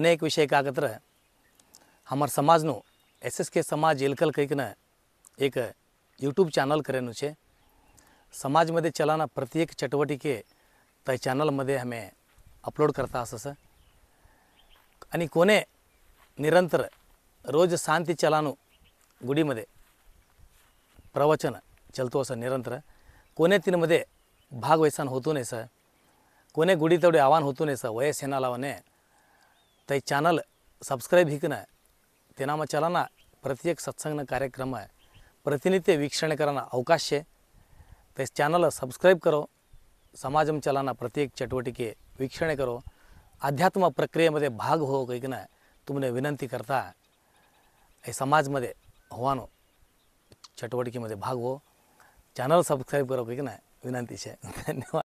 ಅನೇಕ ವಿಷಯಕ್ಕಾಗತ್ರ ಹಮಾರ ಸಮಾಜನು S S के ಸಮಾಜ ಎಲ್ಕಲ್ ಕೈಕನ एक यूट्यूब चैनल करेनु छे समाज में चलाना प्रत्येक चटवटी के तय चैनल में हमें अपलोड करता असस आणि कोने निरंतर रोज शांति चलानु गुडीमध्ये प्रवचन चलतो असं निरंतर कोने तीनमध्ये भाग वैसान होतो नाही सर कोने गुढी तेवढे आवान होतो नाही सर वयस सेना चैनल सब्सक्राइब ही हिकन तेनामा चलाना प्रत्येक सत्संग कार्यक्रम प्रतिनित्य वीक्षण करना अवकाश है तो चैनल सब्सक्राइब करो समाज चलाना प्रत्येक चटवटी वीक्षण करो अध्यात्म प्रक्रियेमध्ये भाग हो ना तुमने विनंती करता हे समाजमध्ये होवानो चटवटीमध्ये भाग हो चैनल सब्सक्राइब करो ना विनंती आहे धन्यवाद